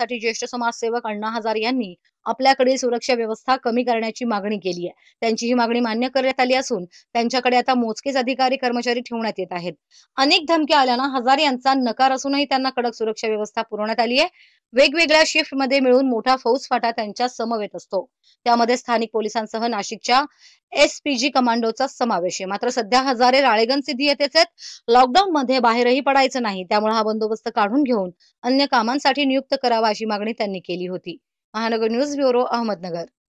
साठी ज्येष्ठ समाजसेवक अण्णा हजार यांनी आपल्याकडील सुरक्षा व्यवस्था कमी करण्याची मागणी केली आहे त्यांची ही मागणी मान्य करण्यात आली असून त्यांच्याकडे आता मोजकेच अधिकारी कर्मचारी ठेवण्यात येत आहेत अनेक धमक्या आल्यानं हजार यांचा नकार असूनही त्यांना कडक सुरक्षा व्यवस्था पुरवण्यात आली आहे वेगवेगळ्या शिफ्टमध्ये मिळून मोठा फाटा त्यांच्या समवेत असतो त्यामध्ये स्थानिक पोलिसांसह नाशिकच्या एसपीजी कमांडोचा समावेश आहे मात्र सध्या हजारे राळेगण सिद्धी येतेच आहेत लॉकडाऊन मध्ये बाहेरही पडायचं नाही त्यामुळे हा बंदोबस्त काढून घेऊन अन्य कामांसाठी नियुक्त करावा अशी मागणी त्यांनी केली होती महानगर न्यूज ब्युरो अहमदनगर